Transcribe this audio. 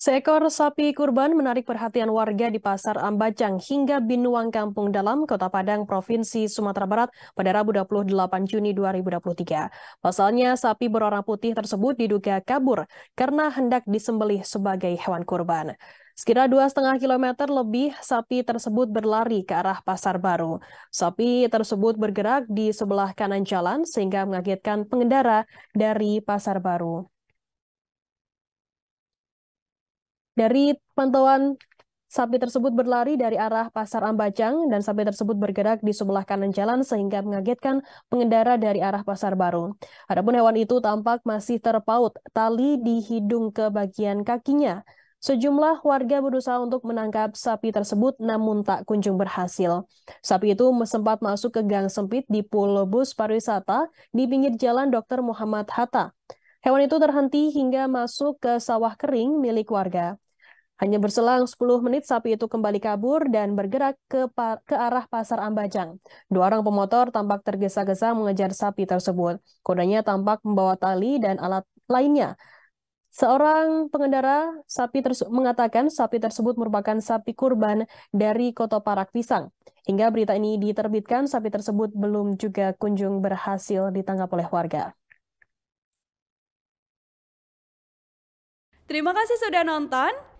Seekor sapi kurban menarik perhatian warga di Pasar Ambacang hingga Binuang Kampung Dalam, Kota Padang, Provinsi Sumatera Barat pada Rabu 28 Juni 2023. Pasalnya, sapi berwarna putih tersebut diduga kabur karena hendak disembelih sebagai hewan kurban. Sekira dua setengah kilometer lebih, sapi tersebut berlari ke arah Pasar Baru. Sapi tersebut bergerak di sebelah kanan jalan sehingga mengagetkan pengendara dari Pasar Baru. Dari pantauan Sapi tersebut berlari dari arah Pasar Ambacang dan sapi tersebut bergerak di sebelah kanan jalan sehingga mengagetkan pengendara dari arah Pasar Baru. Adapun hewan itu tampak masih terpaut tali di hidung ke bagian kakinya. Sejumlah warga berusaha untuk menangkap sapi tersebut namun tak kunjung berhasil. Sapi itu sempat masuk ke gang sempit di Pulau Bus Pariwisata di pinggir jalan Dr. Muhammad Hatta. Hewan itu terhenti hingga masuk ke sawah kering milik warga. Hanya berselang 10 menit, sapi itu kembali kabur dan bergerak ke, ke arah pasar Ambajang. Dua orang pemotor tampak tergesa-gesa mengejar sapi tersebut. Kodanya tampak membawa tali dan alat lainnya. Seorang pengendara sapi mengatakan sapi tersebut merupakan sapi kurban dari kota Parak Pisang. Hingga berita ini diterbitkan, sapi tersebut belum juga kunjung berhasil ditangkap oleh warga. Terima kasih sudah nonton.